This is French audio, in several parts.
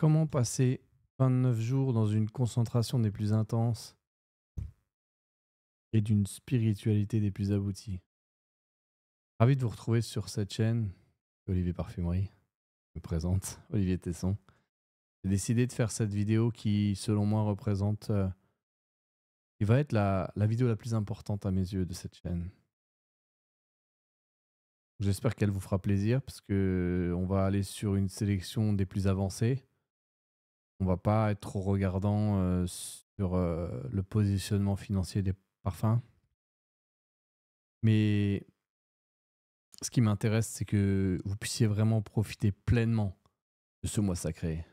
Comment passer 29 jours dans une concentration des plus intenses et d'une spiritualité des plus abouties Ravi de vous retrouver sur cette chaîne, Olivier Parfumerie. Je me présente, Olivier Tesson. J'ai décidé de faire cette vidéo qui, selon moi, représente. Euh, qui va être la, la vidéo la plus importante à mes yeux de cette chaîne. J'espère qu'elle vous fera plaisir parce que on va aller sur une sélection des plus avancées on va pas être trop regardant euh, sur euh, le positionnement financier des parfums. Mais ce qui m'intéresse, c'est que vous puissiez vraiment profiter pleinement de ce mois sacré.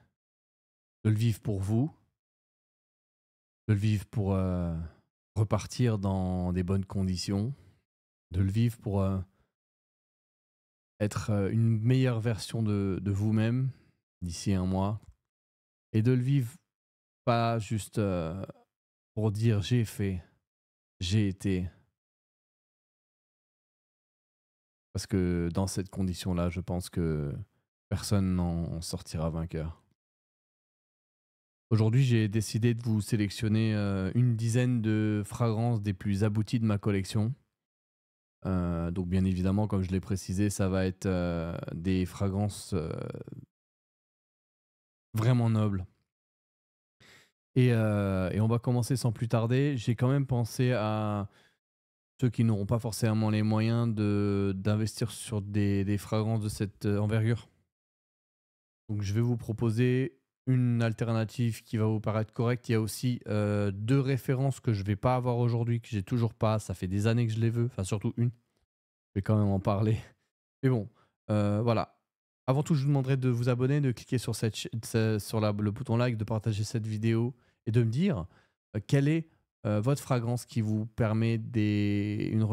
De le vivre pour vous, de le vivre pour euh, repartir dans des bonnes conditions, de le vivre pour être une meilleure version de vous-même d'ici un mois, et de le vivre pas juste euh, pour dire j'ai fait, j'ai été. Parce que dans cette condition-là, je pense que personne n'en sortira vainqueur. Aujourd'hui, j'ai décidé de vous sélectionner euh, une dizaine de fragrances des plus abouties de ma collection. Euh, donc bien évidemment, comme je l'ai précisé, ça va être des fragrances vraiment noble. Euh, et, on va commencer sans plus tarder. J'ai quand même pensé à ceux qui n'auront pas forcément les moyens d'investir sur des, des, fragrances de cette euh, envergure. Donc je vais vous proposer une alternative qui va vous paraître correcte. Il y a aussi euh, deux références que je ne vais pas avoir aujourd'hui, que j'ai toujours pas. Ça fait des années que je les veux, enfin surtout une. Je vais quand même en parler. Mais bon, voilà. Avant tout, je vous demanderai de vous abonner, de cliquer sur, cette, sur le bouton like, de partager cette vidéo et de me dire euh, quelle est euh, votre fragrance qui vous permet des, une,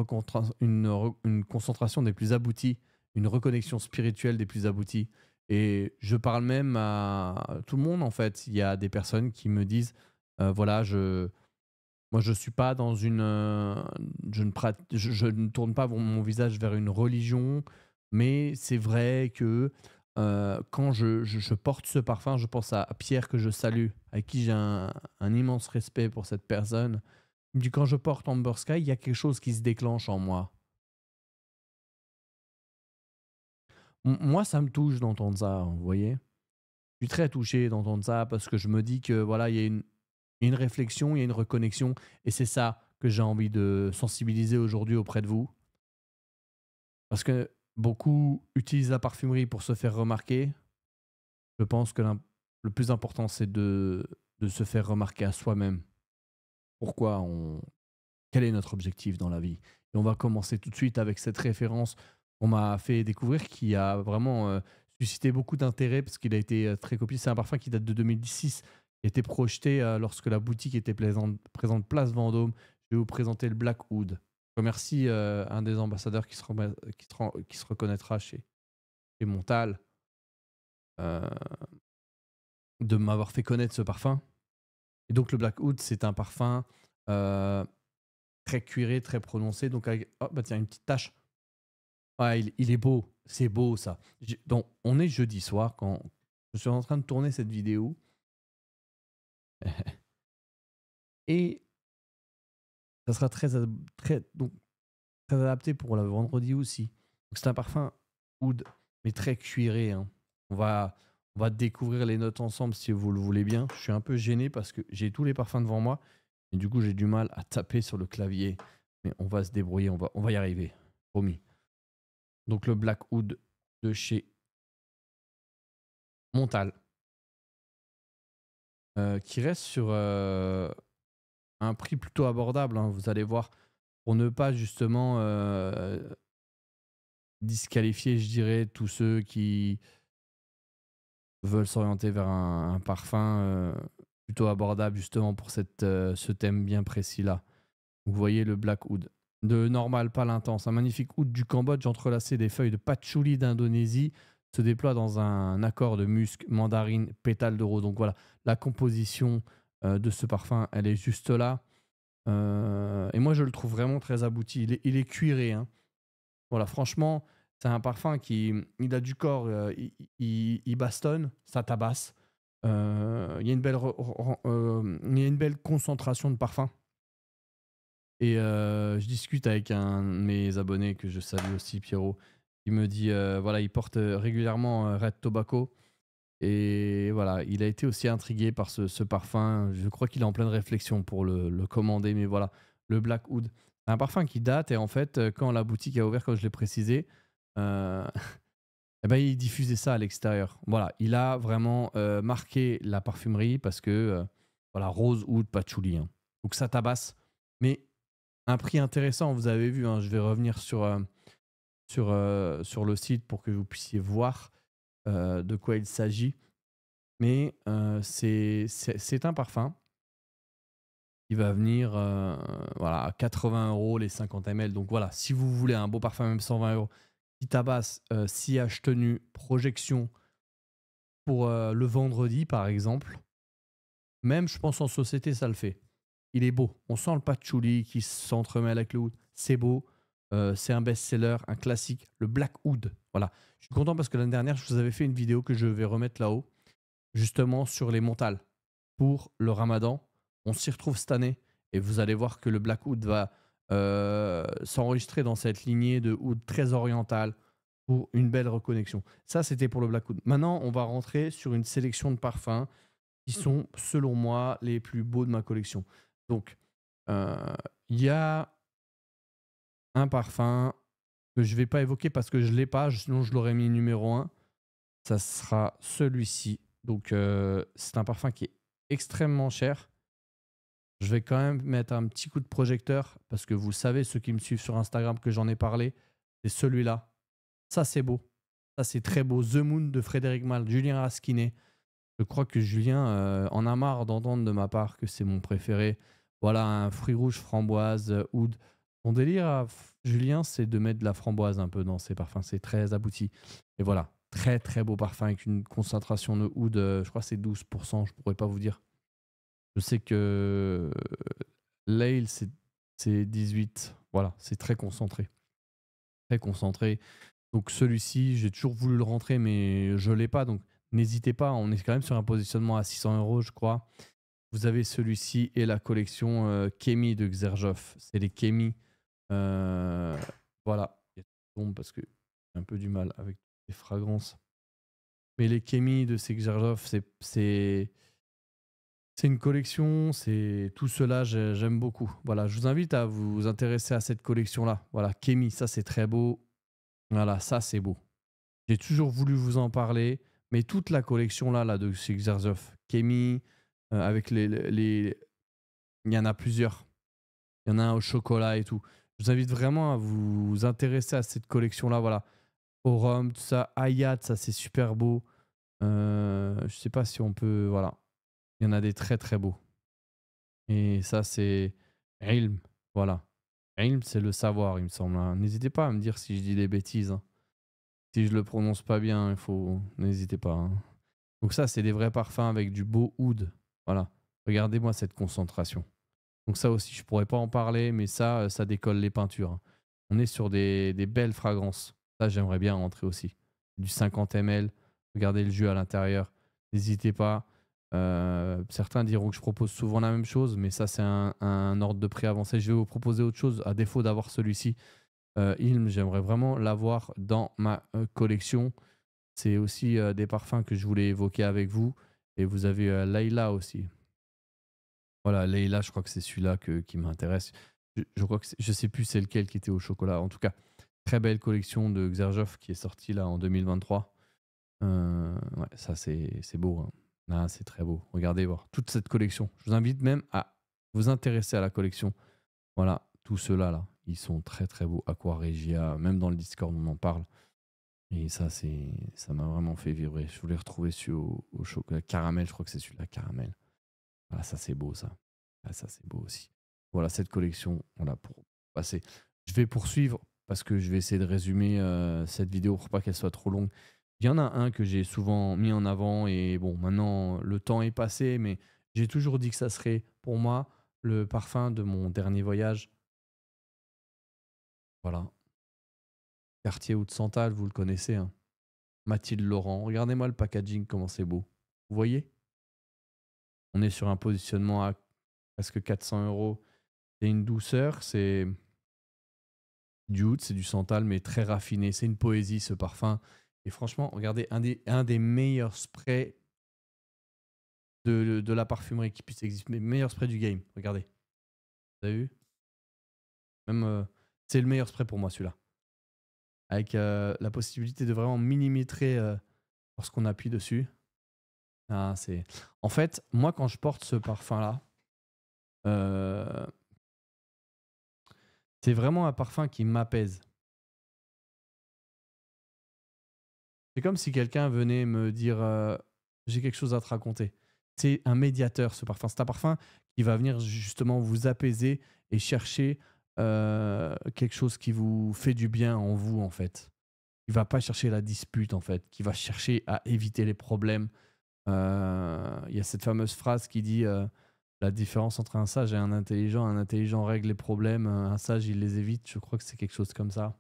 une, concentration des plus abouties, une reconnexion spirituelle des plus abouties. Et je parle même à tout le monde, en fait. Il y a des personnes qui me disent, euh, voilà, je... Moi, je suis pas dans une, je ne, je, ne tourne pas mon visage vers une religion mais c'est vrai que euh, quand je, porte ce parfum, je pense à Pierre que je salue, à qui j'ai un, immense respect pour cette personne. Du quand je porte Amber Sky, il y a quelque chose qui se déclenche en moi. moi, ça me touche d'entendre ça, vous voyez. Je suis très touché d'entendre ça parce que je me dis que voilà, il y a une, une réflexion, il y a une reconnexion, et c'est ça que j'ai envie de sensibiliser aujourd'hui auprès de vous. Parce que Beaucoup utilisent la parfumerie pour se faire remarquer. Je pense que le plus important, c'est de, se faire remarquer à soi-même. Pourquoi on... Quel est notre objectif dans la vie Et on va commencer tout de suite avec cette référence qu'on m'a fait découvrir qui a vraiment euh, suscité beaucoup d'intérêt parce qu'il a été euh, très copié. C'est un parfum qui date de 2016, qui a été projeté euh, lorsque la boutique était présente, présente Place Vendôme. Je vais vous présenter le Black Hood. Je remercie euh, un des ambassadeurs qui se, qui, se reconnaîtra chez, chez Montal euh, de m'avoir fait connaître ce parfum. Et donc le Black Hood, c'est un parfum euh, très cuiré, très prononcé. Donc oh bah tiens, une petite tache. Ah, il, il est beau, c'est beau ça. Donc on est jeudi soir quand je suis en train de tourner cette vidéo. Et ça sera très, très, donc, adapté pour le vendredi aussi. C'est un parfum oud, mais très cuiré. Hein. On, va, on va découvrir les notes ensemble si vous le voulez bien. Je suis un peu gêné parce que j'ai tous les parfums devant moi. Et du coup, j'ai du mal à taper sur le clavier. Mais on va se débrouiller, on va, on va y arriver. Promis. Donc le Black Hood de chez Montal. Euh, qui reste sur, euh, un prix plutôt abordable. Hein. vous allez voir, pour ne pas justement euh, disqualifier, je dirais, tous ceux qui veulent s'orienter vers un, parfum euh, plutôt abordable justement pour cette, euh, ce thème bien précis là. Vous voyez le Black Hood. De normal, pas l'intense. Un magnifique hood du Cambodge entrelacé des feuilles de patchouli d'Indonésie se déploie dans un accord de musc, mandarine, pétale de rose. Donc voilà, la composition euh, de ce parfum, elle est juste là. Euh, et moi, je le trouve vraiment très abouti. Il est, cuiré. Hein. Voilà, franchement, c'est un parfum qui il a du corps, euh, il, bastonne, ça tabasse. il y a une belle, y a une belle concentration de parfum. Et je discute avec un de mes abonnés que je salue aussi, Pierrot. Il me dit, voilà, il porte régulièrement Red Tobacco. Et voilà, il a été aussi intrigué par ce, parfum. Je crois qu'il est en pleine réflexion pour le, commander, mais voilà, le Black Hood. Un parfum qui date et en fait, euh, quand la boutique a ouvert, comme je l'ai précisé, euh, eh ben, il diffusait ça à l'extérieur. Voilà, il a vraiment euh, marqué la parfumerie parce que, voilà, Rose Hood Patchouli. Hein. Donc ça tabasse. Mais un prix intéressant, vous avez vu, hein, je vais revenir sur, sur, sur le site pour que vous puissiez voir. Euh, de quoi il s'agit. Mais euh, c'est un parfum qui va venir euh, voilà, à 80 euros les 50 ml. Donc voilà, si vous voulez un beau parfum, même 120 euros, qui tabasse sillage tenue, projection pour le vendredi par exemple, même je pense en société, ça le fait. Il est beau. On sent le patchouli qui s'entremêle avec le wood. C'est beau. c'est un best-seller, un classique, le Black Hood. Voilà. Je suis content parce que l'année dernière, je vous avais fait une vidéo que je vais remettre là-haut, justement sur les mentales pour le ramadan. On s'y retrouve cette année et vous allez voir que le Blackwood va euh, s'enregistrer dans cette lignée de hood très orientale pour une belle reconnexion. Ça, c'était pour le Blackwood. Maintenant, on va rentrer sur une sélection de parfums qui sont, selon moi, les plus beaux de ma collection. Donc, euh, il y a un parfum que je ne vais pas évoquer parce que je ne l'ai pas, sinon je l'aurais mis numéro 1. Ça sera celui-ci. Donc euh, c'est un parfum qui est extrêmement cher. Je vais quand même mettre un petit coup de projecteur parce que vous savez, ceux qui me suivent sur Instagram, que j'en ai parlé, c'est celui-là. Ça, c'est beau. Ça, c'est très beau. The Moon de Frédéric Mal, Julien Raskiné. Je crois que Julien euh, en a marre d'entendre de ma part que c'est mon préféré. Voilà, un fruit rouge, framboise, oud. Mon délire à Julien, c'est de mettre de la framboise un peu dans ses parfums. C'est très abouti. Et voilà, très très beau parfum avec une concentration de oud, euh, je crois que c'est 12%, je pourrais pas vous dire. Je sais que euh, l'ail, c'est 18. Voilà, c'est très concentré. Très concentré. Donc celui-ci, j'ai toujours voulu le rentrer, mais je l'ai pas. Donc n'hésitez pas, on est quand même sur un positionnement à 600 euros, je crois. Vous avez celui-ci et la collection euh, Kemi de Xerjoff. C'est les Kemi euh, voilà, il y a parce que j'ai un peu du mal avec les fragrances. Mais les Kemi de Sekjarov, c'est c'est une collection, c'est tout cela, j'aime beaucoup. Voilà, je vous invite à vous intéresser à cette collection-là. Voilà, Kemi ça c'est très beau. Voilà, ça c'est beau. J'ai toujours voulu vous en parler, mais toute la collection-là là, de Sixerzov, Kemi euh, avec les, les, Il y en a plusieurs. Il y en a au chocolat et tout. Je vous invite vraiment à vous intéresser à cette collection-là. Voilà. Forum, tout ça. Ayat, ça c'est super beau. Je euh, je sais pas si on peut. Voilà. Il y en a des très très beaux. Et ça c'est Ilm. Voilà. Ilm, c'est le savoir, il me semble. Hein. N'hésitez pas à me dire si je dis des bêtises. Hein. Si je le prononce pas bien, il faut. N'hésitez pas. Hein. Donc ça, c'est des vrais parfums avec du beau oud. Voilà. Regardez-moi cette concentration. Donc ça aussi, je pourrais pas en parler, mais ça, euh, ça décolle les peintures. Hein. On est sur des, belles fragrances. Ça, j'aimerais bien rentrer aussi. Du 50 ml, regardez le jeu à l'intérieur. N'hésitez pas. Euh, certains diront que je propose souvent la même chose, mais ça, c'est un, ordre de prix avancé. Je vais vous proposer autre chose à défaut d'avoir celui-ci. Euh, Ilm, j'aimerais vraiment l'avoir dans ma collection. C'est aussi des parfums que je voulais évoquer avec vous. Et vous avez Layla aussi. Voilà, Leila, je crois que c'est celui-là qui m'intéresse. Je, crois que je sais plus c'est lequel qui était au chocolat. En tout cas, très belle collection de Xerjoff qui est sortie là en 2023. Euh, ça c'est beau. Hein. Ah, c'est très beau. Regardez voir toute cette collection. Je vous invite même à vous intéresser à la collection. Voilà, tous ceux-là, ils sont très très beaux. Aquaregia, même dans le Discord, on en parle. Et ça, c'est, ça m'a vraiment fait vibrer. Je voulais retrouver celui au chocolat. Caramel, je crois que c'est celui-là, caramel. Ah, ça, c'est beau, ça. Ah, ça, c'est beau aussi. Voilà, cette collection, on l'a pour passer. Je vais poursuivre parce que je vais essayer de résumer euh, cette vidéo pour pas qu'elle soit trop longue. Il y en a un que j'ai souvent mis en avant et bon, maintenant le temps est passé, mais j'ai toujours dit que ça serait pour moi le parfum de mon dernier voyage. Voilà. Quartier ou de Santal, vous le connaissez. Hein. Mathilde Laurent, regardez-moi le packaging, comment c'est beau. Vous voyez on est sur un positionnement à presque 400 euros. C'est une douceur, c'est du oud, c'est du santal, mais très raffiné. C'est une poésie ce parfum. Et franchement, regardez, un des, un des meilleurs sprays de, la parfumerie qui puisse exister, mais meilleur spray du game. Regardez. Vous avez vu Même, euh, c'est le meilleur spray pour moi celui-là. Avec euh, la possibilité de vraiment millimétrer euh, lorsqu'on appuie dessus. Ah, c'est... En fait, moi, quand je porte ce parfum-là, euh, c'est vraiment un parfum qui m'apaise. C'est comme si quelqu'un venait me dire euh, J'ai quelque chose à te raconter. C'est un médiateur, ce parfum. C'est un parfum qui va venir justement vous apaiser et chercher euh, quelque chose qui vous fait du bien en vous, en fait. Il va pas chercher la dispute, en fait. Qui va chercher à éviter les problèmes euh, il y a cette fameuse phrase qui dit euh, la différence entre un sage et un intelligent. Un intelligent règle les problèmes, euh, un sage il les évite. Je crois que c'est quelque chose comme ça.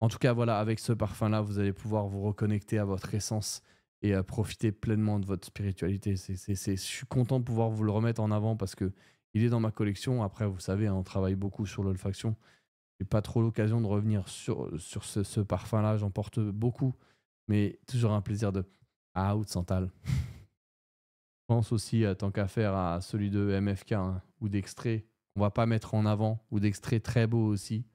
En tout cas, voilà, avec ce parfum-là, vous allez pouvoir vous reconnecter à votre essence et profiter pleinement de votre spiritualité. C'est, je suis content de pouvoir vous le remettre en avant parce que il est dans ma collection. Après, vous savez, hein, on travaille beaucoup sur l'olfaction. J'ai pas trop l'occasion de revenir sur, sur ce, ce parfum-là. J'en porte beaucoup, mais toujours un plaisir de ah, Out, Santal. Pense aussi, euh, tant qu'à faire, à celui de MFK hein, ou d'extrait on va pas mettre en avant, ou d'extrait très beau aussi.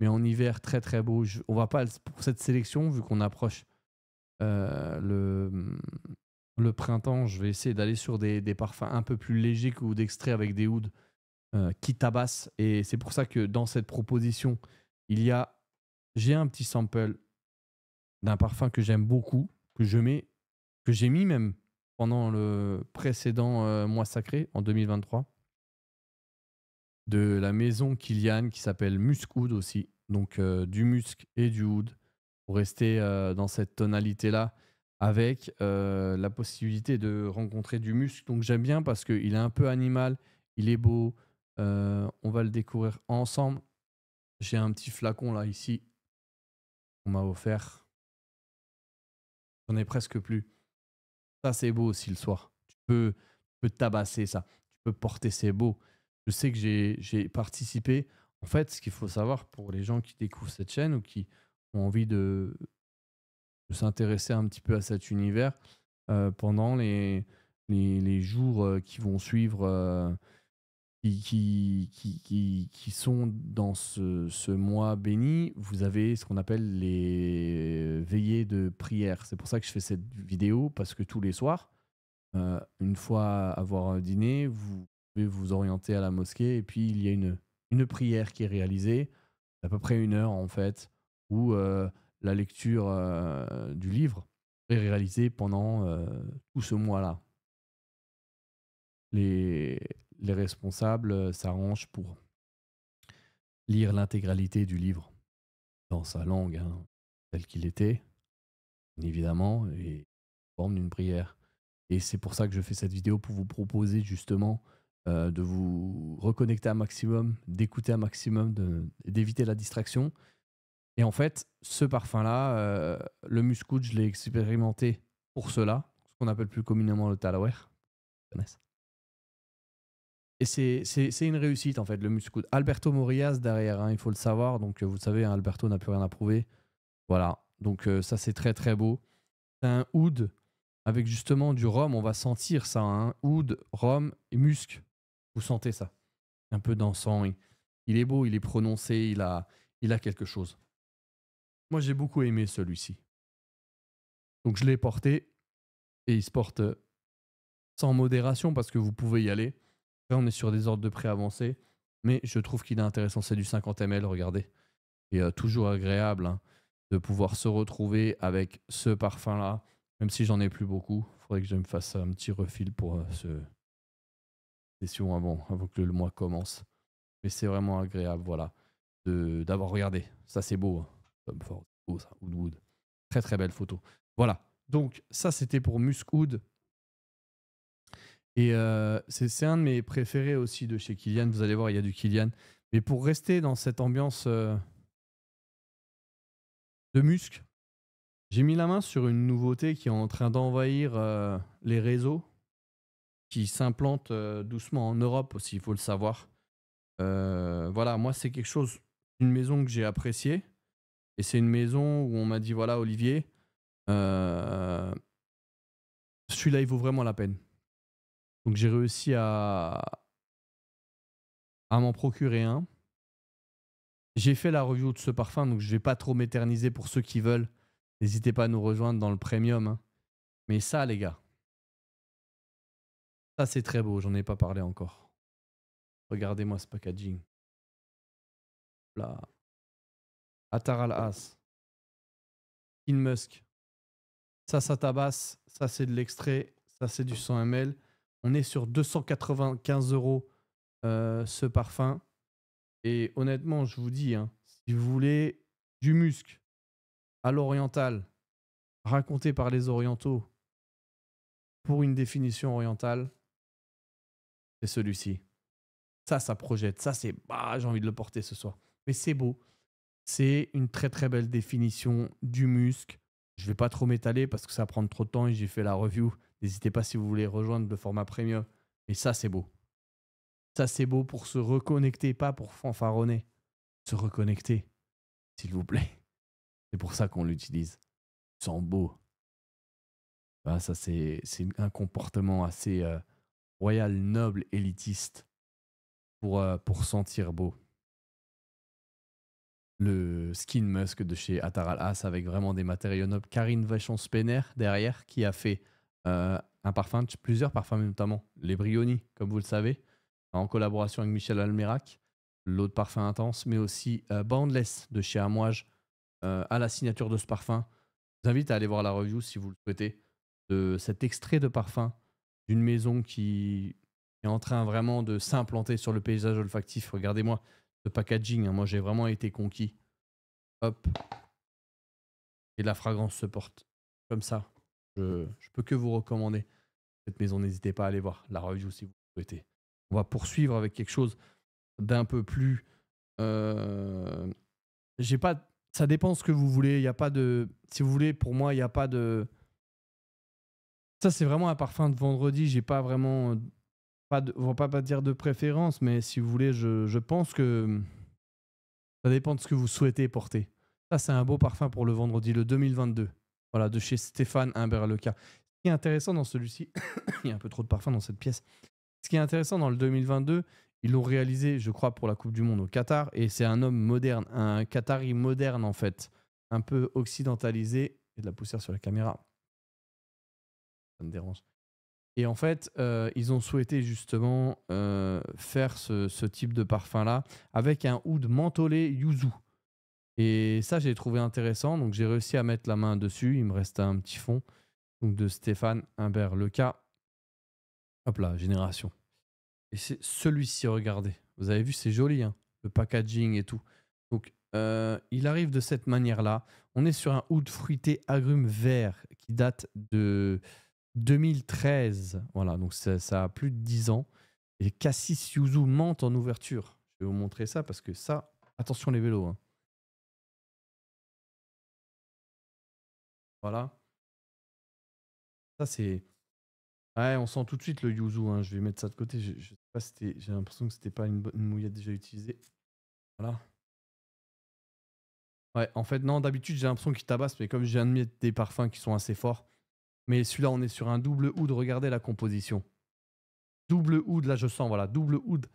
Mais en hiver, très très beau. Je, on va pas, pour cette sélection, vu qu'on approche euh, le, mm, le printemps, je vais essayer d'aller sur des, parfums un peu plus légers que ou d'extrait avec des hoods euh, qui tabassent. Et c'est pour ça que dans cette proposition, il y a. J'ai un petit sample d'un parfum que j'aime beaucoup, que je mets que j'ai mis même pendant le précédent euh, mois sacré en 2023 de la maison Kilian qui s'appelle Muskwood aussi. Donc euh, du musc et du oud pour rester euh, dans cette tonalité-là avec la possibilité de rencontrer du musc. Donc j'aime bien parce qu'il est un peu animal, il est beau, on va le découvrir ensemble. J'ai un petit flacon là ici qu'on m'a offert. J'en ai presque plus. Ça, c'est beau aussi le soir. Tu peux, tu peux tabasser ça. Tu peux porter, c'est beau. Je sais que j'ai participé. En fait, ce qu'il faut savoir pour les gens qui découvrent cette chaîne ou qui ont envie de, de s'intéresser un petit peu à cet univers, euh, pendant les, les, les jours euh, qui vont suivre euh, qui, qui, sont dans ce, mois béni, vous avez ce qu'on appelle les veillées de prière. C'est pour ça que je fais cette vidéo, parce que tous les soirs, euh, une fois avoir dîné, vous pouvez vous orienter à la mosquée, et puis il y a une, une prière qui est réalisée, à peu près une heure en fait, où euh, la lecture euh, du livre est réalisée pendant tout ce mois-là. Les, les responsables euh, s'arrangent pour lire l'intégralité du livre dans sa langue, hein, telle qu'il était, évidemment, et forme d'une prière. Et c'est pour ça que je fais cette vidéo, pour vous proposer justement euh, de vous reconnecter un maximum, d'écouter un maximum, d'éviter la distraction. Et en fait, ce parfum-là, euh, le muscou, je l'ai expérimenté pour cela, ce qu'on appelle plus communément le talaware. Et c'est une réussite en fait, le Muscoud. Alberto Morias derrière, hein, il faut le savoir. Donc euh, vous savez, hein, Alberto n'a plus rien à prouver. Voilà, donc euh, ça c'est très très beau. C'est un oud avec justement du rhum, on va sentir ça. un hein. Oud, rhum et musc. Vous sentez ça. Un peu dansant. Il, il est beau, il est prononcé, il a, il a quelque chose. Moi j'ai beaucoup aimé celui-ci. Donc je l'ai porté et il se porte sans modération parce que vous pouvez y aller. Là, on est sur des ordres de prix avancés, mais je trouve qu'il est intéressant. C'est du 50 ml, regardez. Et euh, toujours agréable hein, de pouvoir se retrouver avec ce parfum-là, même si j'en ai plus beaucoup. Il faudrait que je me fasse un petit refil pour euh, ce session avant, que le mois commence. Mais c'est vraiment agréable, voilà, d'avoir regardé. Ça, c'est beau. Hein. Très, très belle photo. Voilà. Donc, ça, c'était pour Muskwood. Et euh, c'est un de mes préférés aussi de chez Kylian. Vous allez voir, il y a du Kylian. Mais pour rester dans cette ambiance euh, de musc j'ai mis la main sur une nouveauté qui est en train d'envahir euh, les réseaux, qui s'implante doucement en Europe aussi, il faut le savoir. voilà, moi c'est quelque chose, une maison que j'ai appréciée. Et c'est une maison où on m'a dit, voilà Olivier, celui-là il vaut vraiment la peine. Donc j'ai réussi à, à m'en procurer un. J'ai fait la review de ce parfum, donc je ne vais pas trop m'éterniser pour ceux qui veulent. N'hésitez pas à nous rejoindre dans le premium. Hein. Mais ça, les gars, ça c'est très beau, j'en ai pas parlé encore. Regardez-moi ce packaging. Là. Atar al-As. il Musk. Ça, ça tabasse. Ça, c'est de l'extrait. Ça, c'est du 100 ml. On est sur 295 euros euh, ce parfum. Et honnêtement, je vous dis, hein, si vous voulez du musc à l'oriental, raconté par les orientaux, pour une définition orientale, c'est celui-ci. Ça, ça projette. Ça, c'est bah, j'ai envie de le porter ce soir. Mais c'est beau. C'est une très très belle définition du musc. Je vais pas trop m'étaler parce que ça prend trop de temps et j'ai fait la review N'hésitez pas si vous voulez rejoindre le format premium. Et ça, c'est beau. Ça, c'est beau pour se reconnecter, pas pour fanfaronner. Se reconnecter, s'il vous plaît. C'est pour ça qu'on l'utilise. Sans beau. Ah, ça, c'est un comportement assez euh, royal, noble, élitiste pour, euh, pour sentir beau. Le skin musk de chez Ataral As avec vraiment des matériaux nobles. Karine Vachon-Spener derrière qui a fait euh, un parfum, plusieurs parfums notamment, les Brioni, comme vous le savez, en collaboration avec Michel Almerac l'autre parfum intense, mais aussi euh, Boundless de chez Amouage, euh, à la signature de ce parfum. Je vous invite à aller voir la review si vous le souhaitez, de cet extrait de parfum d'une maison qui est en train vraiment de s'implanter sur le paysage olfactif. Regardez-moi ce packaging, hein. moi j'ai vraiment été conquis. Hop. Et la fragrance se porte comme ça. Je, mmh. je peux que vous recommander cette maison. N'hésitez pas à aller voir la review si vous souhaitez. On va poursuivre avec quelque chose d'un peu plus. Euh, j'ai pas. Ça dépend ce que vous voulez. Il y a pas de. Si vous voulez, pour moi, il n'y a pas de. Ça, c'est vraiment un parfum de vendredi. J'ai pas vraiment. Pas de, pas, dire de préférence, mais si vous voulez, je, je pense que. Ça dépend de ce que vous souhaitez porter. Ça, c'est un beau parfum pour le vendredi, le 2022. Voilà, de chez Stéphane Imberleca. Ce qui est intéressant dans celui-ci, il y a un peu trop de parfum dans cette pièce. Ce qui est intéressant dans le 2022, ils l'ont réalisé, je crois, pour la Coupe du Monde au Qatar, et c'est un homme moderne, un Qatari moderne en fait, un peu occidentalisé, a de la poussière sur la caméra. Ça me dérange. Et en fait, euh, ils ont souhaité justement euh, faire ce, type de parfum-là avec un oud mentholé yuzu. Et ça, j'ai trouvé intéressant. Donc, j'ai réussi à mettre la main dessus. Il me reste un petit fond de Stéphane Humbert Leca. Hop là, Génération. Et c'est celui-ci, regardez. Vous avez vu, c'est joli, hein, le packaging et tout. Donc, euh, il arrive de cette manière-là. On est sur un hood fruité agrumes vert qui date de 2013. Voilà, donc ça, a plus de 10 ans. Et Cassis Yuzu monte en ouverture. Je vais vous montrer ça parce que ça, attention les vélos. Hein. Voilà. Ça, c'est. Ouais, on sent tout de suite le yuzu. Hein. Je vais mettre ça de côté. Je, J'ai l'impression que ce n'était pas une, mouillette déjà utilisée. Voilà. Ouais, en fait, non, d'habitude, j'ai l'impression qu'il tabasse, mais comme j'ai un de des parfums qui sont assez forts. Mais celui-là, on est sur un double oud. Regardez la composition. Double oud, là, je sens, voilà. Double oud.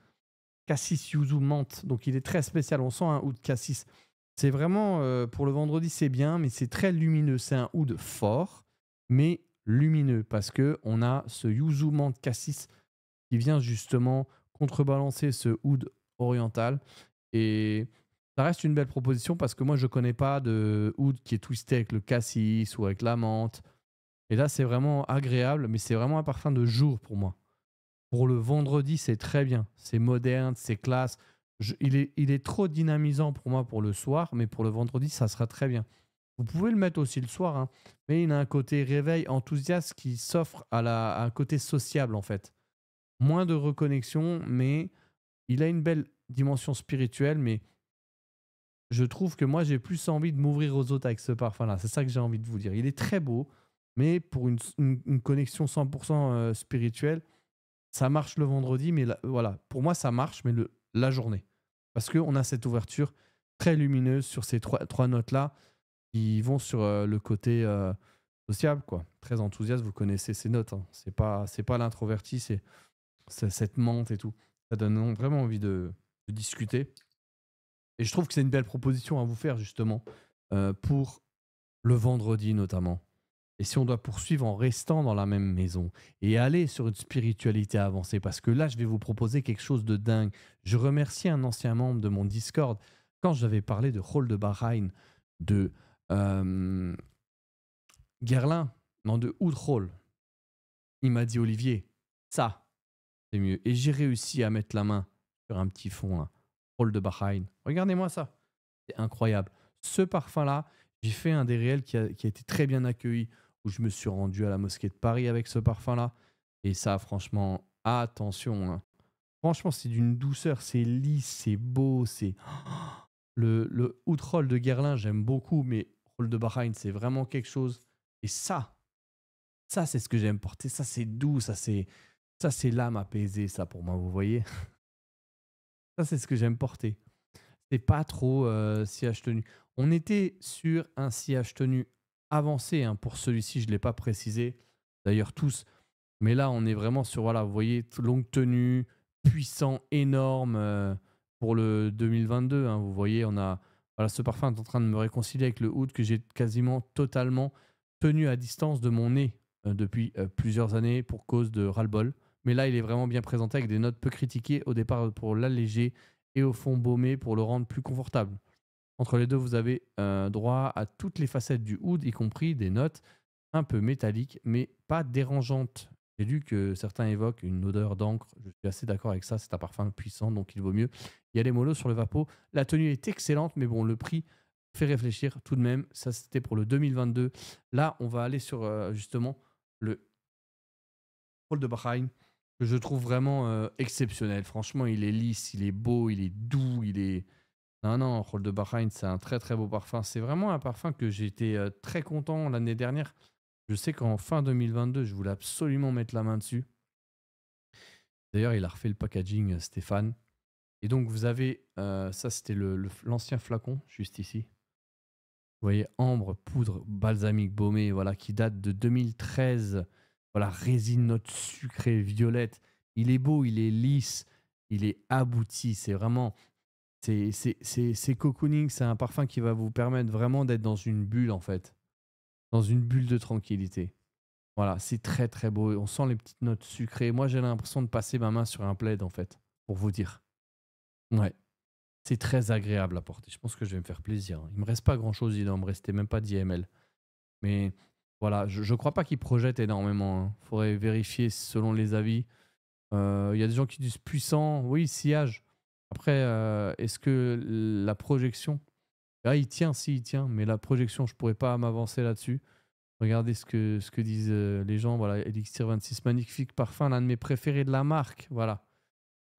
Cassis, yuzu, menthe. Donc, il est très spécial. On sent un oud cassis. C'est vraiment, euh, pour le vendredi, c'est bien, mais c'est très lumineux. C'est un oud fort, mais lumineux, parce que on a ce yuzu menthe cassis qui vient justement contrebalancer ce oud oriental. Et ça reste une belle proposition, parce que moi, je ne connais pas de oud qui est twisté avec le cassis ou avec la menthe. Et là, c'est vraiment agréable, mais c'est vraiment un parfum de jour pour moi. Pour le vendredi, c'est très bien. C'est moderne, c'est classe il, est, il est trop dynamisant pour moi pour le soir, mais pour le vendredi, ça sera très bien. Vous pouvez le mettre aussi le soir, hein, mais il a un côté réveil, enthousiaste qui s'offre à, la, un côté sociable en fait. Moins de reconnexion, mais il a une belle dimension spirituelle, mais je trouve que moi j'ai plus envie de m'ouvrir aux autres avec ce parfum-là. C'est ça que j'ai envie de vous dire. Il est très beau, mais pour une, une, connexion 100% euh, spirituelle, ça marche le vendredi, mais voilà, pour moi ça marche, mais le, la journée. Parce qu'on a cette ouverture très lumineuse sur ces trois, notes-là qui vont sur euh, le côté euh, sociable, quoi. Très enthousiaste, vous connaissez ces notes. Hein. C'est pas, c'est pas l'introverti, c'est, cette menthe et tout. Ça donne vraiment envie de, discuter. Et je trouve que c'est une belle proposition à vous faire, justement, euh, pour le vendredi notamment. Et si on doit poursuivre en restant dans la même maison et aller sur une spiritualité avancée, parce que là, je vais vous proposer quelque chose de dingue. Je remercie un ancien membre de mon Discord quand j'avais parlé de Hall de Bahreïn, de euh, Gerlin, non, de Hall, Il m'a dit, Olivier, ça, c'est mieux. Et j'ai réussi à mettre la main sur un petit fond, là. Hall de Bahreïn. Regardez-moi ça. C'est incroyable. Ce parfum-là, j'ai fait un des réels qui a été très bien accueilli où je me suis rendu à la mosquée de Paris avec ce parfum-là. Et ça, franchement, attention. Hein. Franchement, c'est d'une douceur, c'est lisse, c'est beau, c'est. Le, le outrol de Guerlain, j'aime beaucoup, mais Roll de Bahrain, c'est vraiment quelque chose. Et ça, ça, c'est ce que j'aime porter. Ça, c'est doux, ça, c'est. Ça, c'est l'âme apaisée, ça, pour moi, vous voyez. ça, c'est ce que j'aime porter. C'est pas trop euh, sillage tenu. On était sur un sillage tenu avancé. Hein, pour celui-ci, je ne l'ai pas précisé. D'ailleurs, tous. Mais là, on est vraiment sur, voilà, vous voyez, longue tenue, puissant, énorme euh, pour le 2022. Hein. Vous voyez, on a. Voilà, ce parfum est en train de me réconcilier avec le hood que j'ai quasiment totalement tenu à distance de mon nez euh, depuis euh, plusieurs années pour cause de ras-le-bol. Mais là, il est vraiment bien présenté avec des notes peu critiquées au départ pour l'alléger et au fond baumé pour le rendre plus confortable. Entre les deux, vous avez euh, droit à toutes les facettes du hood, y compris des notes un peu métalliques, mais pas dérangeantes. J'ai lu que certains évoquent une odeur d'encre. Je suis assez d'accord avec ça. C'est un parfum puissant, donc il vaut mieux. Il y a les molos sur le vapeau. La tenue est excellente, mais bon, le prix fait réfléchir tout de même. Ça, c'était pour le 2022. Là, on va aller sur euh, justement le Paul de Bahreïn que je trouve vraiment euh, exceptionnel. Franchement, il est lisse, il est beau, il est doux, il est non, non, Roll de Bahrain, c'est un très très beau parfum. C'est vraiment un parfum que j'étais euh, très content l'année dernière. Je sais qu'en fin 2022, je voulais absolument mettre la main dessus. D'ailleurs, il a refait le packaging, euh, Stéphane. Et donc, vous avez, euh, ça c'était l'ancien le, flacon, juste ici. Vous voyez, ambre, poudre, balsamique baumé, voilà, qui date de 2013. Voilà, résine, note sucrée, violette. Il est beau, il est lisse, il est abouti. C'est vraiment, c'est cocooning, c'est un parfum qui va vous permettre vraiment d'être dans une bulle en fait. Dans une bulle de tranquillité. Voilà, c'est très très beau. On sent les petites notes sucrées. Moi j'ai l'impression de passer ma main sur un plaid en fait, pour vous dire. Ouais. C'est très agréable à porter. Je pense que je vais me faire plaisir. Hein. Il me reste pas grand chose, il ne me rester même pas d'IML Mais voilà, je, ne crois pas qu'il projette énormément. il hein. Faudrait vérifier selon les avis. Euh, il y a des gens qui disent puissant. Oui, sillage. Après, euh, est-ce que la projection. Ah, il tient, si, il tient, mais la projection, je pourrais pas m'avancer là-dessus. Regardez ce que, ce que disent euh, les gens. Voilà, Elixir 26, magnifique parfum, l'un de mes préférés de la marque. Voilà.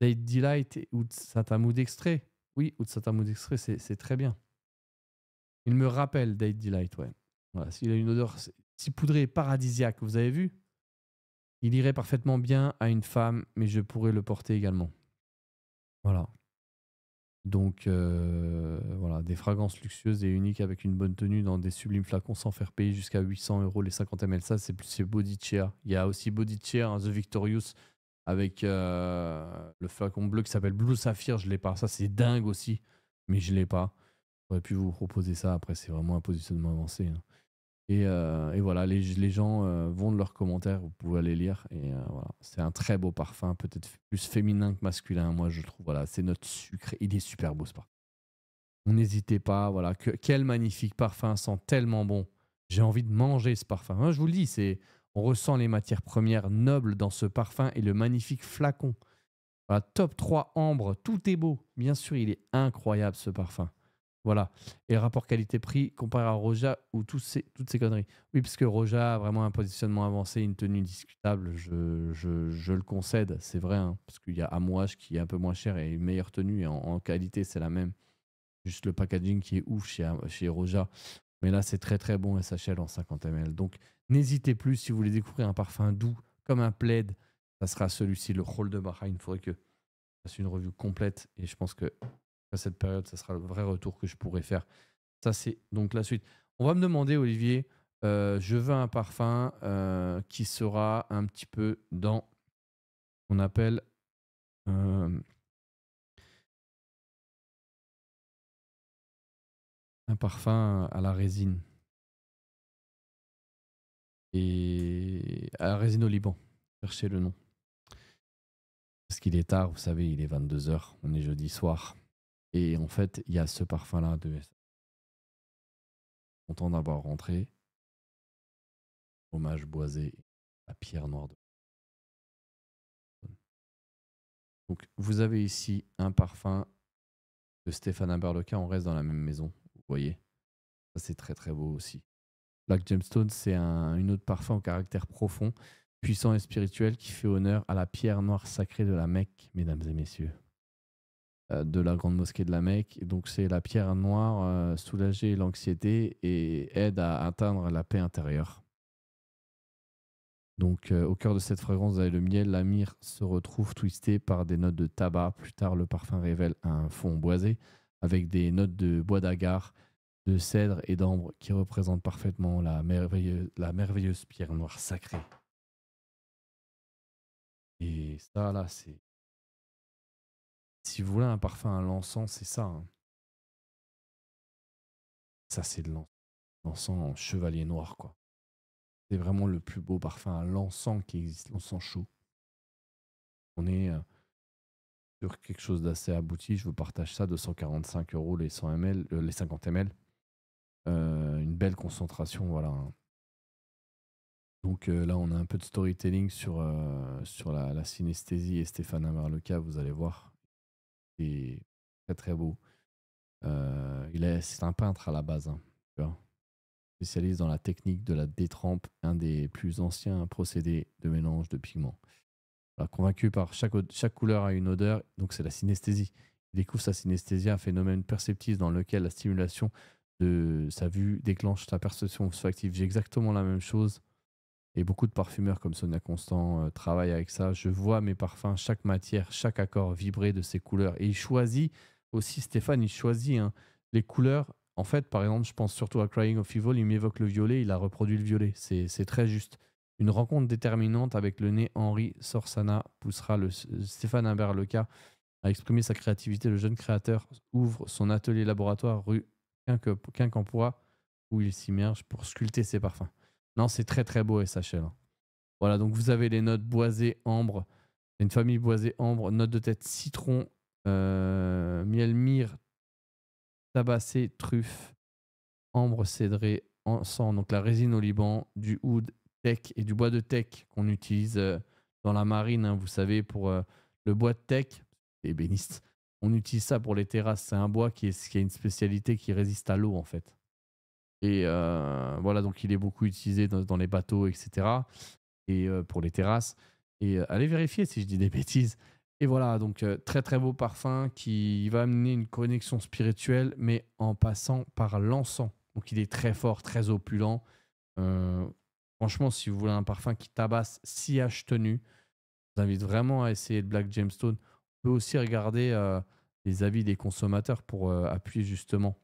Date Delight ou Satamoud Extrait. Oui, ou Satamoud d'extrait, c'est très bien. Il me rappelle Date Delight, ouais. Voilà, s'il a une odeur si poudrée et paradisiaque, vous avez vu Il irait parfaitement bien à une femme, mais je pourrais le porter également. Voilà. Donc euh, voilà, des fragrances luxueuses et uniques avec une bonne tenue dans des sublimes flacons sans faire payer jusqu'à 800 euros les 50 ml. Ça, c'est plus body chair Il y a aussi body chair hein, The Victorious, avec euh, le flacon bleu qui s'appelle Blue Sapphire. Je l'ai pas. Ça, c'est dingue aussi, mais je l'ai pas. J'aurais pu vous proposer ça. Après, c'est vraiment un positionnement avancé. Hein. Euh, et, voilà, les, gens euh, vont de leurs commentaires, vous pouvez aller lire. Et euh, voilà, c'est un très beau parfum, peut-être plus féminin que masculin, moi je trouve. Voilà, c'est notre sucre. Il est super beau ce parfum. N'hésitez pas, voilà, quel magnifique parfum, sent tellement bon. J'ai envie de manger ce parfum. Hein, je vous le dis, c'est, on ressent les matières premières nobles dans ce parfum et le magnifique flacon. top 3 ambre, tout est beau. Bien sûr, il est incroyable ce parfum. Voilà. Et rapport qualité-prix comparé à Roja ou toutes ces conneries. Oui, parce que Roja a vraiment un positionnement avancé, une tenue discutable. Je, je, le concède, c'est vrai. Hein, parce qu'il y a Amouage qui est un peu moins cher et une meilleure tenue. Et en, qualité, c'est la même. Juste le packaging qui est ouf chez, Roja. Mais là, c'est très très bon SHL en 50 ml. Donc, n'hésitez plus si vous voulez découvrir un parfum doux comme un plaid. Ça sera celui-ci, le Roll de Bahrain. Il faudrait que je fasse une revue complète. Et je pense que à cette période, ça sera le vrai retour que je pourrais faire. Ça, c'est donc la suite. On va me demander, Olivier, euh, je veux un parfum euh, qui sera un petit peu dans qu'on appelle euh, un parfum à la résine et à la résine au Liban. Cherchez le nom. Parce qu'il est tard, vous savez, il est 22h, on est jeudi soir. Et en fait, il y a ce parfum-là de SA. Content d'avoir rentré. Hommage boisé à Pierre Noire de. Donc, vous avez ici un parfum de Stéphane Aberleka. On reste dans la même maison, vous voyez. Ça, c'est très très beau aussi. Black Gemstone, c'est un une autre parfum au caractère profond, puissant et spirituel qui fait honneur à la pierre noire sacrée de la Mecque, mesdames et messieurs. Euh, de la grande mosquée de la Mecque. donc c'est la pierre noire euh, soulager l'anxiété et aide à atteindre la paix intérieure. Donc euh, au cœur de cette fragrance, vous le miel, la myrrhe se retrouve twistée par des notes de tabac. Plus tard, le parfum révèle un fond boisé avec des notes de bois d'agar, de cèdre et d'ambre qui représentent parfaitement la merveilleuse, la merveilleuse pierre noire sacrée. Et ça, là, c'est si vous voulez un parfum à l'encens, c'est ça. Hein. Ça, c'est de l'encens en chevalier noir, quoi. C'est vraiment le plus beau parfum à l'encens qui existe, l'encens chaud. On est euh, sur quelque chose d'assez abouti. Je vous partage ça, 245 euros les 100 ml, euh, les 50 ml. Euh, une belle concentration, voilà. Hein. Donc là, on a un peu de storytelling sur, la, la, synesthésie et Stéphane Amarleca, vous allez voir très très beau. Euh, il est, c'est un peintre à la base, hein, Spécialiste dans la technique de la détrempe, un des plus anciens procédés de mélange de pigments. convaincu par chaque, chaque couleur a une odeur, donc c'est la synesthésie. Il découvre sa synesthésie, un phénomène perceptif dans lequel la stimulation de sa vue déclenche sa perception olfactive. J'ai exactement la même chose et beaucoup de parfumeurs comme Sonia Constant euh, travaillent avec ça. Je vois mes parfums, chaque matière, chaque accord vibrer de ses couleurs. Et il choisit aussi, Stéphane, il choisit hein, les couleurs. En fait, par exemple, je pense surtout à Crying of Evil, il m'évoque le violet, il a reproduit le violet. C'est très juste. Une rencontre déterminante avec le nez Henri Sorsana poussera le, Stéphane Imbert Leca à exprimer sa créativité. Le jeune créateur ouvre son atelier laboratoire rue Quincampoix où il s'immerge pour sculpter ses parfums. Non, c'est très très beau SHL. Hein. Voilà, donc vous avez les notes boisées, ambre, une famille boisée, ambre, Notes de tête, citron, euh, miel, myrrhe, tabacé, truffe, ambre, cédré, encens, donc la résine au Liban, du oud, tech et du bois de teck qu'on utilise euh, dans la marine, hein, vous savez, pour euh, le bois de tech, ébéniste. On utilise ça pour les terrasses. C'est un bois qui, est, qui a une spécialité qui résiste à l'eau, en fait. Et euh, voilà, donc il est beaucoup utilisé dans, les bateaux, etc. Et euh, pour les terrasses. Et euh, allez vérifier si je dis des bêtises. Et voilà, donc très très beau parfum qui va amener une connexion spirituelle, mais en passant par l'encens. Donc il est très fort, très opulent. franchement, si vous voulez un parfum qui tabasse 6H tenu, je vous invite vraiment à essayer le Black Gemstone. On peut aussi regarder les avis des consommateurs pour appuyer justement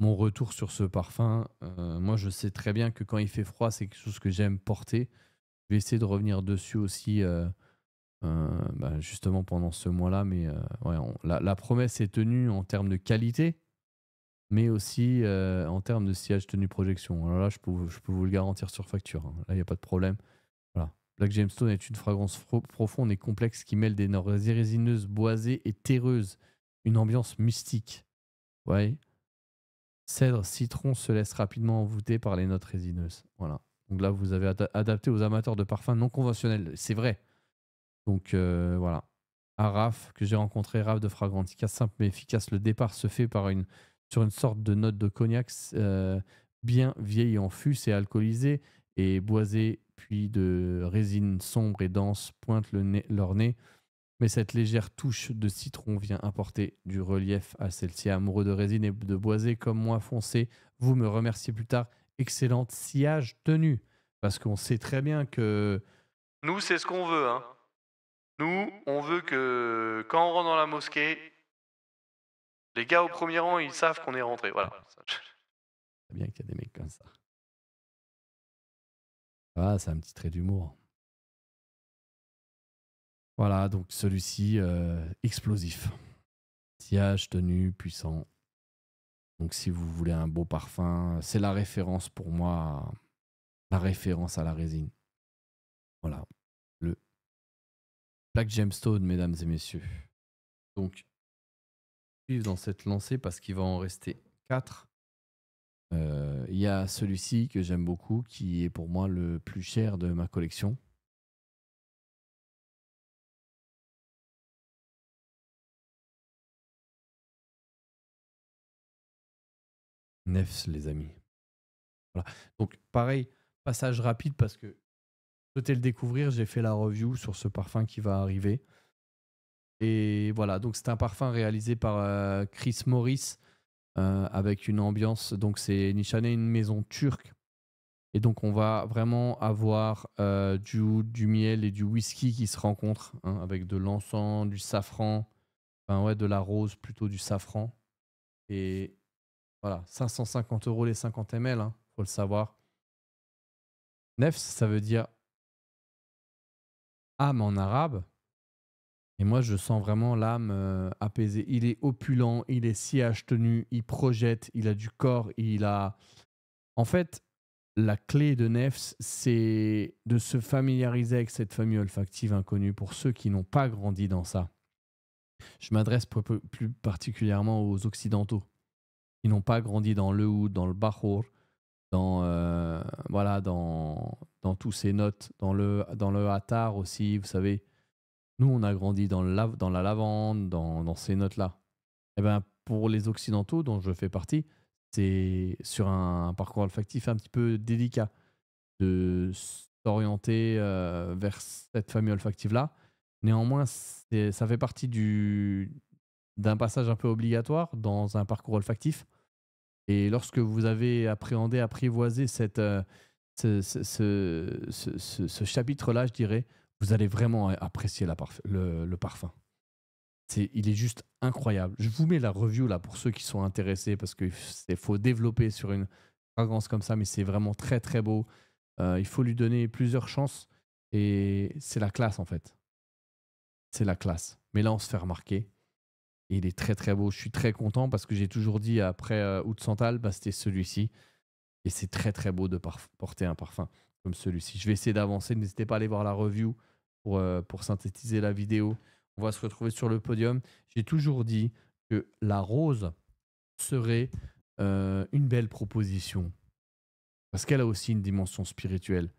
mon retour sur ce parfum. Euh, moi, je sais très bien que quand il fait froid, c'est quelque chose que j'aime porter. Je vais essayer de revenir dessus aussi, euh, euh, bah, justement pendant ce mois-là. Mais ouais, la, promesse est tenue en termes de qualité, mais aussi en termes de siège tenu projection. Alors là, je peux, vous le garantir sur facture. Hein. Là, il n'y a pas de problème. Voilà. Black Gemstone est une fragrance profonde et complexe qui mêle des résineuses boisées et terreuses. Une ambiance mystique. Ouais. Cèdre, citron se laisse rapidement envoûter par les notes résineuses. Voilà. Donc là, vous avez adapté aux amateurs de parfums non conventionnels. C'est vrai. Donc euh, voilà. Araf que j'ai rencontré, Raph de Fragrantica, simple mais efficace. Le départ se fait par une, sur une sorte de note de cognac euh, bien vieille en fût et alcoolisé et boisé, puis de résine sombre et dense pointe le nez, leur nez mais cette légère touche de citron vient apporter du relief à celle-ci. Amoureux de résine et de boisé comme moi foncé, vous me remerciez plus tard. Excellente sillage tenue. Parce qu'on sait très bien que. Nous, c'est ce qu'on veut. Hein. Nous, on veut que quand on rentre dans la mosquée, les gars au premier rang, ils savent qu'on est rentré. Voilà. C'est bien qu'il y a des mecs comme ça. Ah, c'est un petit trait d'humour. Voilà, donc celui-ci, euh, explosif. Sillage tenu, puissant. Donc si vous voulez un beau parfum, c'est la référence pour moi, la référence à la résine. Voilà, le Black Gemstone, mesdames et messieurs. Donc, suivre dans cette lancée parce qu'il va en rester 4. Euh, il y a celui-ci que j'aime beaucoup, qui est pour moi le plus cher de ma collection. Nefs, les amis. Voilà. Donc, pareil, passage rapide parce que souhaitez le découvrir. J'ai fait la review sur ce parfum qui va arriver. Et voilà, donc c'est un parfum réalisé par euh, Chris Morris euh, avec une ambiance. Donc, c'est Nishane, une maison turque. Et donc, on va vraiment avoir euh, du, miel et du whisky qui se rencontrent hein, avec de l'encens, du safran, enfin, ouais, de la rose, plutôt du safran. Et, voilà, 550 euros les 50 ml, hein, faut le savoir. Nefs, ça veut dire âme en arabe. Et moi, je sens vraiment l'âme euh, apaisée. Il est opulent, il est siège tenu, il projette, il a du corps, il a. En fait, la clé de Nefs, c'est de se familiariser avec cette famille olfactive inconnue pour ceux qui n'ont pas grandi dans ça. Je m'adresse plus particulièrement aux Occidentaux, ils n'ont pas grandi dans le ou dans le Bahour, dans, euh, voilà, dans, dans tous ces notes, dans le, dans le aussi, vous savez. Nous, on a grandi dans, dans la lavande, dans, dans ces notes-là. Eh ben, pour les Occidentaux, dont je fais partie, c'est sur un, parcours olfactif un petit peu délicat de s'orienter euh, vers cette famille olfactive-là. Néanmoins, ça fait partie du, d'un passage un peu obligatoire dans un parcours olfactif. Et lorsque vous avez appréhendé, apprivoisé cette, euh, ce, ce, chapitre-là, je dirais, vous allez vraiment apprécier la le, parfum. c'est il est juste incroyable. Je vous mets la review là pour ceux qui sont intéressés parce qu'il faut développer sur une fragrance comme ça, mais c'est vraiment très très beau. Euh, il faut lui donner plusieurs chances et c'est la classe en fait. C'est la classe. Mais là, on se fait remarquer il est très très beau. Je suis très content parce que j'ai toujours dit après euh, Oud Santal, bah, c'était celui-ci. Et c'est très très beau de porter un parfum comme celui-ci. Je vais essayer d'avancer. N'hésitez pas à aller voir la review pour, euh, pour synthétiser la vidéo. On va se retrouver sur le podium. J'ai toujours dit que la rose serait euh, une belle proposition. Parce qu'elle a aussi une dimension spirituelle.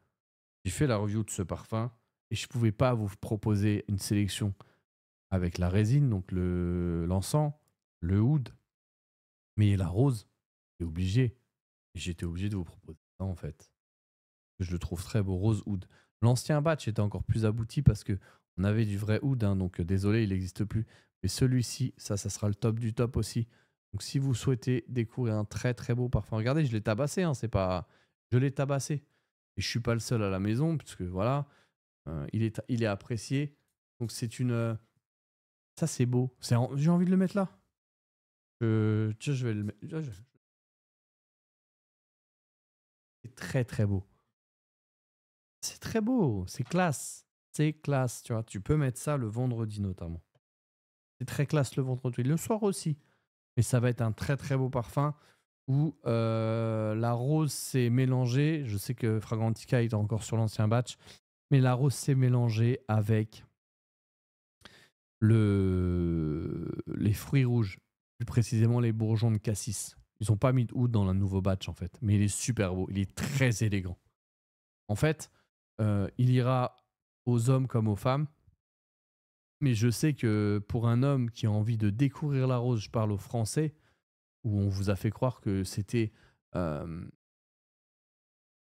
J'ai fait la review de ce parfum et je ne pouvais pas vous proposer une sélection avec la résine, donc le l'encens, le oud, mais la rose, c'est obligé. J'étais obligé de vous proposer ça en fait. Je le trouve très beau, rose oud. L'ancien batch était encore plus abouti parce que on avait du vrai oud, hein, donc euh, désolé, il n'existe plus. Mais celui-ci, ça, ça sera le top du top aussi. Donc si vous souhaitez découvrir un très très beau parfum, regardez, je l'ai tabassé, hein, c'est pas, je l'ai tabassé. Et je suis pas le seul à la maison puisque voilà, euh, il est il est apprécié. Donc c'est une euh, ça, c'est beau. J'ai envie de le mettre là. je vais le mettre. C'est très, très beau. C'est très beau. C'est classe. C'est classe. Tu vois, tu peux mettre ça le vendredi notamment. C'est très classe le vendredi. Le soir aussi. Mais ça va être un très, très beau parfum où euh, la rose s'est mélangée. Je sais que Fragrantica est encore sur l'ancien batch, mais la rose s'est mélangée avec les fruits rouges, plus précisément les bourgeons de cassis. Ils n'ont pas mis de oud dans le nouveau batch en fait, mais il est super beau, il est très élégant. En fait, euh, il ira aux hommes comme aux femmes, mais je sais que pour un homme qui a envie de découvrir la rose, je parle aux Français, où on vous a fait croire que c'était... Euh,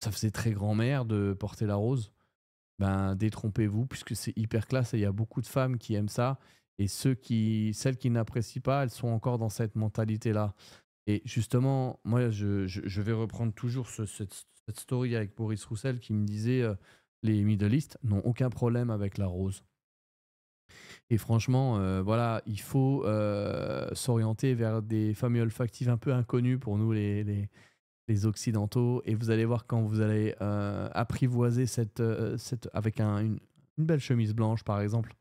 ça faisait très grand-mère de porter la rose ben détrompez-vous puisque c'est hyper classe et il y a beaucoup de femmes qui aiment ça. Et ceux qui, celles qui n'apprécient pas, elles sont encore dans cette mentalité-là. Et justement, moi, je, je, vais reprendre toujours cette, story avec Boris Roussel qui me disait euh, les Middle East n'ont aucun problème avec la rose. Et franchement, euh, voilà, il faut euh, s'orienter vers des familles olfactives un peu inconnues pour nous, les, les, les Occidentaux. Et vous allez voir quand vous allez euh, apprivoiser cette, euh, cette avec une, belle chemise blanche, par exemple,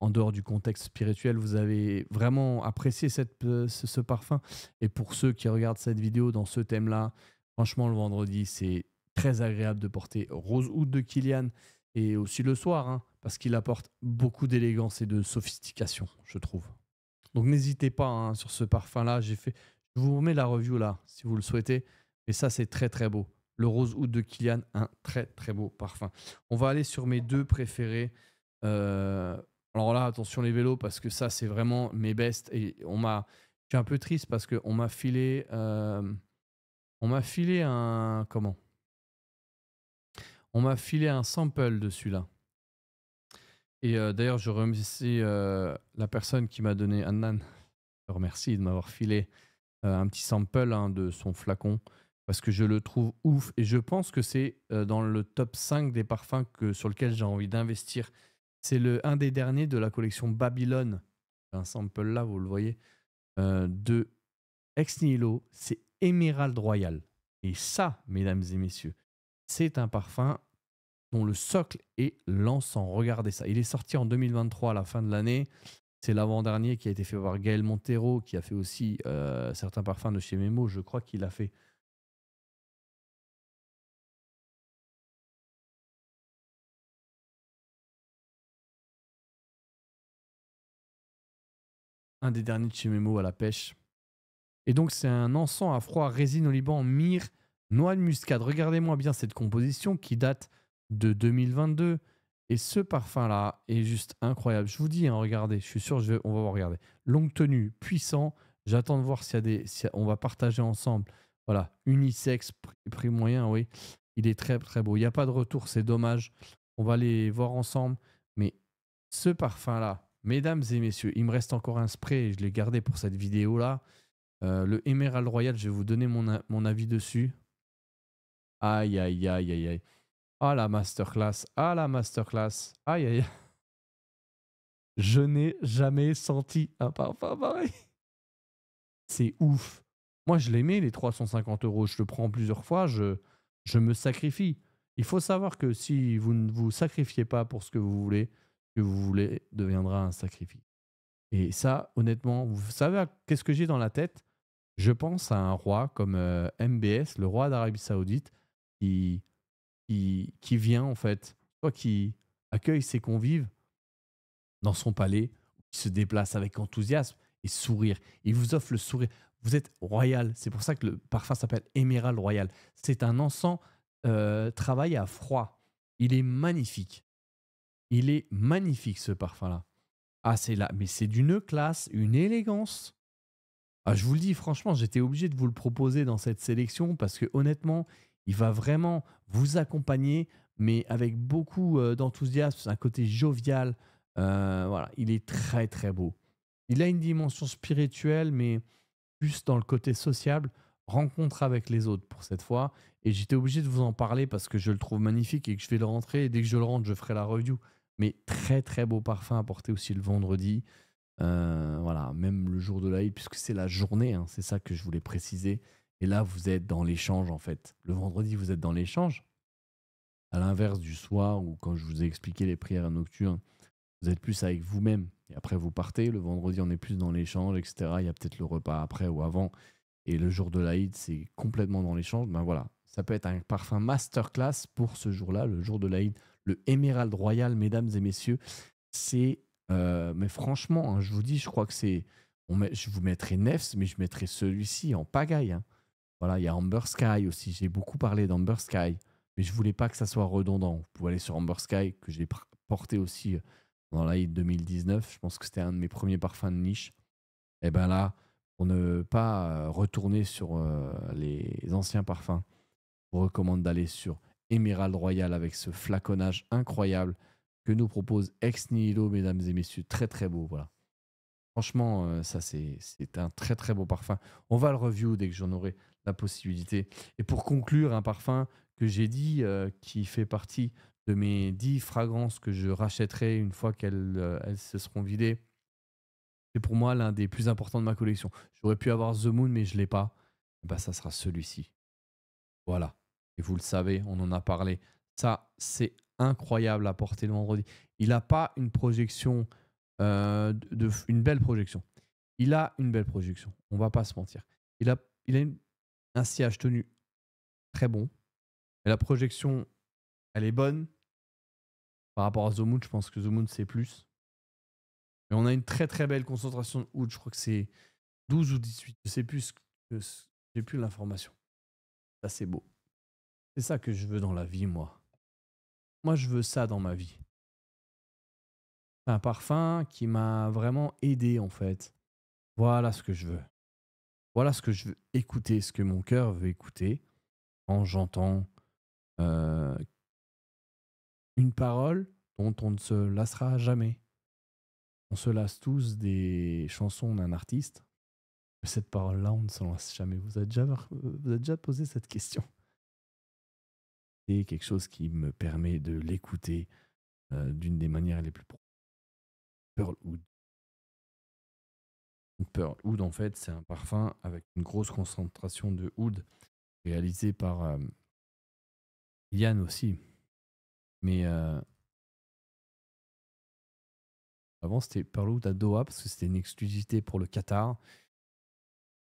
en dehors du contexte spirituel, vous avez vraiment apprécié cette, euh, ce, parfum. Et pour ceux qui regardent cette vidéo dans ce thème-là, franchement, le vendredi, c'est très agréable de porter Rose Oud de Kilian et aussi le soir, hein, parce qu'il apporte beaucoup d'élégance et de sophistication, je trouve. Donc n'hésitez pas hein, sur ce parfum-là. J'ai fait, je vous remets la review là, si vous le souhaitez. Et ça, c'est très très beau. Le rose août de Kilian, un très très beau parfum. On va aller sur mes deux préférés. Euh, alors là, attention les vélos, parce que ça, c'est vraiment mes best. Et on m'a. Je suis un peu triste parce qu'on m'a filé. Euh, on m'a filé un. Comment On m'a filé un sample de celui-là. Et euh, d'ailleurs, je remercie la personne qui m'a donné Annan. Je remercie de m'avoir filé euh, un petit sample hein, de son flacon parce que je le trouve ouf et je pense que c'est euh, dans le top 5 des parfums que, sur lequel j'ai envie d'investir. C'est le un des derniers de la collection Babylone. Un sample là, vous le voyez, euh, de Ex Nihilo, c'est Emerald Royal. Et ça, mesdames et messieurs, c'est un parfum dont le socle est l'encens. Regardez ça. Il est sorti en 2023 à la fin de l'année. C'est l'avant-dernier qui a été fait par Gaël Montero, qui a fait aussi euh, certains parfums de chez Memo. Je crois qu'il a fait. Un des derniers de chez Memo à la pêche. Et donc, c'est un encens à froid, résine au Liban, myrrhe, noix de muscade. Regardez-moi bien cette composition qui date de 2022. Et ce parfum-là est juste incroyable. Je vous dis, hein, regardez, je suis sûr, je on va voir, regardez. Longue tenue, puissant. J'attends de voir s'il y a des. Si on va partager ensemble. Voilà, unisex, prix, moyen, oui. Il est très, très beau. Il n'y a pas de retour, c'est dommage. On va les voir ensemble. Mais ce parfum-là, mesdames et messieurs, il me reste encore un spray. Je l'ai gardé pour cette vidéo-là. Euh, le Emerald Royal, je vais vous donner mon, mon avis dessus. Aïe, aïe, aïe, aïe, aïe. Ah la masterclass, ah la masterclass. Aïe aïe. Je n'ai jamais senti un parfum pareil. C'est ouf. Moi, je l'aimais, les 350 euros. Je le prends plusieurs fois, je, je me sacrifie. Il faut savoir que si vous ne vous sacrifiez pas pour ce que vous voulez, ce que vous voulez deviendra un sacrifice. Et ça, honnêtement, vous savez qu'est-ce que j'ai dans la tête Je pense à un roi comme euh, MBS, le roi d'Arabie Saoudite, qui qui, vient en fait, toi qui accueille ses convives dans son palais, qui se déplace avec enthousiasme et sourire. Il vous offre le sourire. Vous êtes royal. C'est pour ça que le parfum s'appelle émiral Royal. C'est un encens euh, travaillé à froid. Il est magnifique. Il est magnifique ce parfum-là. Ah, c'est là. Mais c'est d'une classe, une élégance. Ah, je vous le dis, franchement, j'étais obligé de vous le proposer dans cette sélection parce que honnêtement, il va vraiment vous accompagner, mais avec beaucoup euh, d'enthousiasme, un côté jovial. Euh, voilà, il est très très beau. Il a une dimension spirituelle, mais plus dans le côté sociable, rencontre avec les autres pour cette fois. Et j'étais obligé de vous en parler parce que je le trouve magnifique et que je vais le rentrer. Et dès que je le rentre, je ferai la review. Mais très très beau parfum à porter aussi le vendredi. Euh, voilà, même le jour de l'Aïd, puisque c'est la journée, hein, c'est ça que je voulais préciser. Et là, vous êtes dans l'échange, en fait. Le vendredi, vous êtes dans l'échange. À l'inverse du soir, où quand je vous ai expliqué les prières nocturnes, vous êtes plus avec vous-même. Et après, vous partez. Le vendredi, on est plus dans l'échange, etc. Il y a peut-être le repas après ou avant. Et le jour de l'Aïd, c'est complètement dans l'échange. Ben voilà, ça peut être un parfum masterclass pour ce jour-là, le jour de l'Aïd. Le Emerald Royal, mesdames et messieurs, c'est. Euh, mais franchement, hein, je vous dis, je crois que c'est. je vous mettrai Nefs, mais je mettrai celui-ci en pagaille. Hein. Voilà, il y a Amber Sky aussi. J'ai beaucoup parlé d'Amber Sky, mais je voulais pas que ça soit redondant. Vous pouvez aller sur Amber Sky, que j'ai porté aussi euh, dans l'année 2019. Je pense que c'était un de mes premiers parfums de niche. Et bien là, pour ne pas euh, retourner sur euh, les anciens parfums, je vous recommande d'aller sur Emerald Royal avec ce flaconnage incroyable que nous propose Ex Nihilo, mesdames et messieurs. Très très beau, voilà. Franchement, ça c'est un très très beau parfum. On va le review dès que j'en aurai la possibilité. Et pour conclure, un parfum que j'ai dit euh, qui fait partie de mes dix fragrances que je rachèterai une fois qu'elles euh, elles se seront vidées. C'est pour moi l'un des plus importants de ma collection. J'aurais pu avoir The Moon, mais je ne l'ai pas. Et eh bah, ben, ça sera celui-ci. Voilà. Et vous le savez, on en a parlé. Ça, c'est incroyable à porter le vendredi. Il n'a pas une projection, euh, de, une belle projection. Il a une belle projection. On va pas se mentir. Il a, il a une un sillage tenu très bon. Et la projection, elle est bonne. Par rapport à Zomun, je pense que Moon c'est plus. et on a une très très belle concentration de Hood. Je crois que c'est 12 ou 18. Je sais plus, j'ai plus l'information. Ça, c'est beau. C'est ça que je veux dans la vie, moi. Moi, je veux ça dans ma vie. Un parfum qui m'a vraiment aidé, en fait. Voilà ce que je veux voilà ce que je veux écouter, ce que mon cœur veut écouter quand j'entends euh, une parole dont on ne se lassera jamais. On se lasse tous des chansons d'un artiste. Cette parole-là, on ne s'en lasse jamais. Vous avez déjà, vous avez déjà posé cette question C'est quelque chose qui me permet de l'écouter euh, d'une des manières les plus Pearl Pearl. Oud, en fait, c'est un parfum avec une grosse concentration de oud réalisé par Yann aussi. Mais avant, c'était Pearl Hood à Doha parce que c'était une exclusivité pour le Qatar.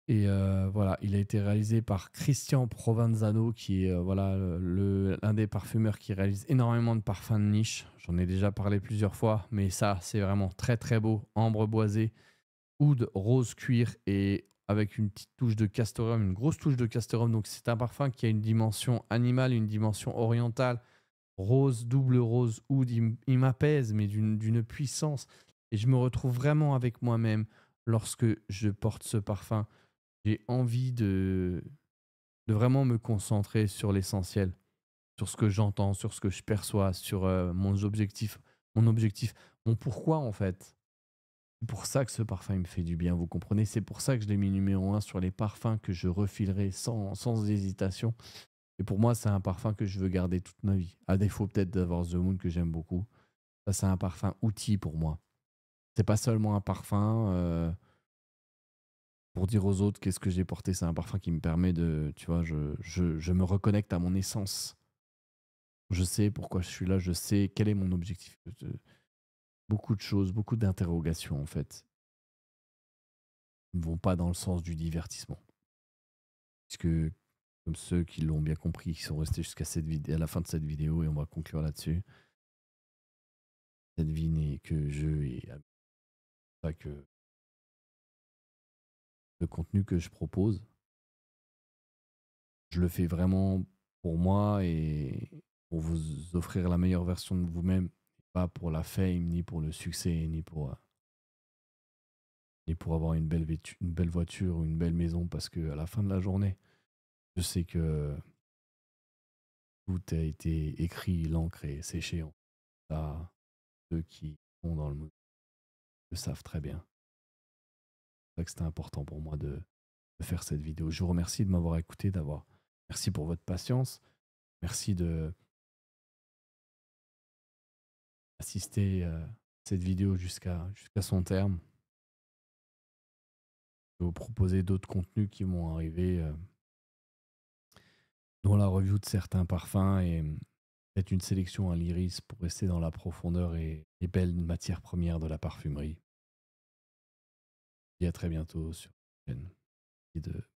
Et voilà, il a été réalisé par Christian Provenzano, qui est voilà l'un des parfumeurs qui réalise énormément de parfums de niche. J'en ai déjà parlé plusieurs fois, mais ça, c'est vraiment très très beau, ambre boisé oud rose cuir et avec une petite touche de castorum, une grosse touche de castorum. Donc c'est un parfum qui a une dimension animale, une dimension orientale. Rose, double rose, oud, il, m'apaise, mais d'une puissance. Et je me retrouve vraiment avec moi-même lorsque je porte ce parfum. J'ai envie de, de vraiment me concentrer sur l'essentiel, sur ce que j'entends, sur ce que je perçois, sur euh, mon objectif, mon objectif, mon pourquoi en fait. C'est pour ça que ce parfum me fait du bien, vous comprenez C'est pour ça que je l'ai mis numéro un sur les parfums que je refilerai sans, hésitation. Et pour moi, c'est un parfum que je veux garder toute ma vie. À défaut peut-être d'avoir The Moon que j'aime beaucoup. Ça, c'est un parfum outil pour moi. C'est pas seulement un parfum euh, pour dire aux autres qu'est-ce que j'ai porté. C'est un parfum qui me permet de, tu vois, je, je me reconnecte à mon essence. Je sais pourquoi je suis là. Je sais quel est mon objectif. Euh, beaucoup de choses, beaucoup d'interrogations en fait, ne vont pas dans le sens du divertissement. Puisque, comme ceux qui l'ont bien compris, qui sont restés jusqu'à cette à la fin de cette vidéo, et on va conclure là-dessus, cette vie n'est que je et pas que le contenu que je propose, je le fais vraiment pour moi et pour vous offrir la meilleure version de vous-même pas pour la fame, ni pour le succès, ni pour, euh, ni pour avoir une belle, une belle voiture ou une belle maison, parce que à la fin de la journée, je sais que tout a été écrit, l'encre est séchée. ceux qui sont dans le monde le savent très bien. C'est que c'était important pour moi de, de, faire cette vidéo. Je vous remercie de m'avoir écouté, d'avoir. Merci pour votre patience. Merci de, assister euh, cette vidéo jusqu'à jusqu'à son terme. Je vais vous proposer d'autres contenus qui vont arriver, euh, dans dont la review de certains parfums et euh, peut-être une sélection à l'iris pour rester dans la profondeur et les belles matières premières de la parfumerie. Et à très bientôt sur la chaîne de